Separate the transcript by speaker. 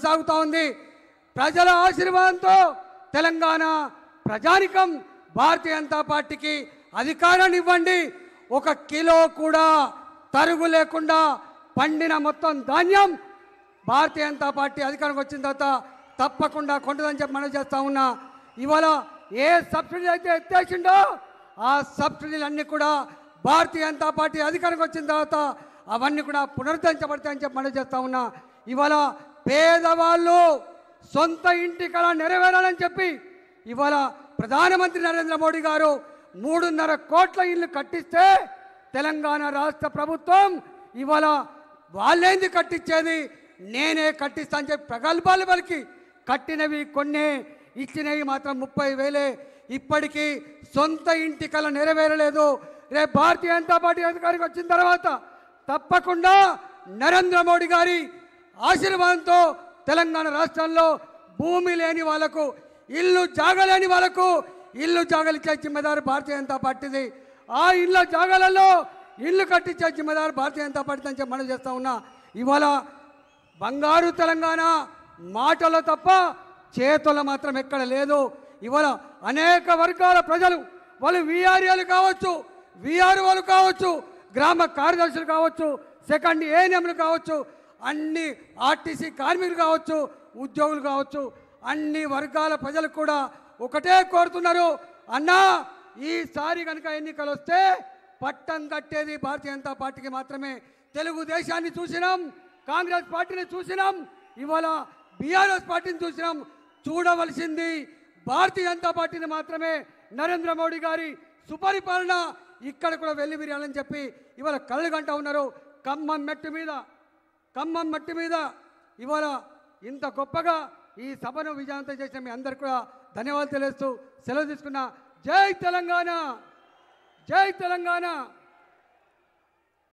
Speaker 1: కొనసాగుతూ ఉంది ప్రజల ఆశీర్వాదంతో తెలంగాణ ప్రజానికం భారతీయ జనతా పార్టీకి అధికారాన్ని ఇవ్వండి ఒక కిలో కూడా తరుగు లేకుండా పండిన మొత్తం ధాన్యం భారతీయ జనతా పార్టీ అధికారంకి వచ్చిన తర్వాత తప్పకుండా కొంటుందని చెప్పి మనం చేస్తూ ఉన్నా ఇవాళ ఏ సబ్సిడీ అయితే ఎత్తేసిండో ఆ సబ్సిడీలన్నీ కూడా భారతీయ జనతా పార్టీ అధికారంకి వచ్చిన తర్వాత అవన్నీ కూడా పునరుద్ధరించబడతాయని చెప్పి మనం చేస్తూ ఉన్నా ఇవాళ పేదవాళ్ళు సొంత ఇంటి కళ నెరవేరాలని చెప్పి ఇవాళ ప్రధానమంత్రి నరేంద్ర మోడీ గారు మూడున్నర కోట్ల ఇల్లు కట్టిస్తే తెలంగాణ రాష్ట్ర ప్రభుత్వం ఇవాళ వాళ్ళేంది కట్టించేది నేనే కట్టిస్తా అని చెప్పి ప్రగల్భాలు పలికి కట్టినవి కొన్ని ఇచ్చినవి మాత్రం ముప్పై వేలే ఇప్పటికీ సొంత ఇంటి కళ నెరవేరలేదు రేపు భారతీయ జనతా పార్టీ అధికారికి వచ్చిన తర్వాత తప్పకుండా నరేంద్ర మోడీ గారి ఆశీర్వాదంతో తెలంగాణ రాష్ట్రంలో భూమి లేని వాళ్లకు ఇల్లు జాగలేని వాళ్లకు ఇల్లు జాగలిచ్చే జిమ్మదారు భారతీయ జనతా పార్టీది ఆ ఇళ్ళ జాగాలలో ఇల్లు కట్టించే జిమ్మదారు భారతీయ జనతా పార్టీ అని మనం చేస్తూ ఉన్నా ఇవాళ బంగారు తెలంగాణ మాటలో తప్ప చేతుల మాత్రం ఎక్కడ లేదు ఇవాళ అనేక వర్గాల ప్రజలు వాళ్ళు వీఆర్ఏలు కావచ్చు వీఆర్ఓలు కావచ్చు గ్రామ కార్యదర్శులు కావచ్చు సెకండ్ ఏఎన్ఎంలు కావచ్చు అన్ని ఆర్టీసీ కార్మికులు కావచ్చు ఉద్యోగులు కావచ్చు అన్ని వర్గాల ప్రజలకు కూడా ఒకటే కోరుతున్నారు అన్నా ఈసారి కనుక ఎన్నికలు వస్తే పట్టం కట్టేది భారతీయ జనతా పార్టీకి మాత్రమే తెలుగుదేశాన్ని చూసినాం కాంగ్రెస్ పార్టీని చూసినాం ఇవాళ బీఆర్ఎస్ పార్టీని చూసినాం చూడవలసింది భారతీయ జనతా పార్టీని మాత్రమే నరేంద్ర మోడీ గారి సుపరిపాలన ఇక్కడ కూడా వెళ్ళి విరాలని చెప్పి ఇవాళ కళ్ళు గంట ఉన్నారు ఖమ్మం మెట్టు మీద ఖమ్మం మట్టి మీద ఇవాళ ఇంత గొప్పగా ఈ సభను విజయవంతం చేసిన మీ అందరికీ కూడా ధన్యవాదాలు తెలుస్తూ సెలవు తీసుకున్న జై తెలంగాణ జై తెలంగాణ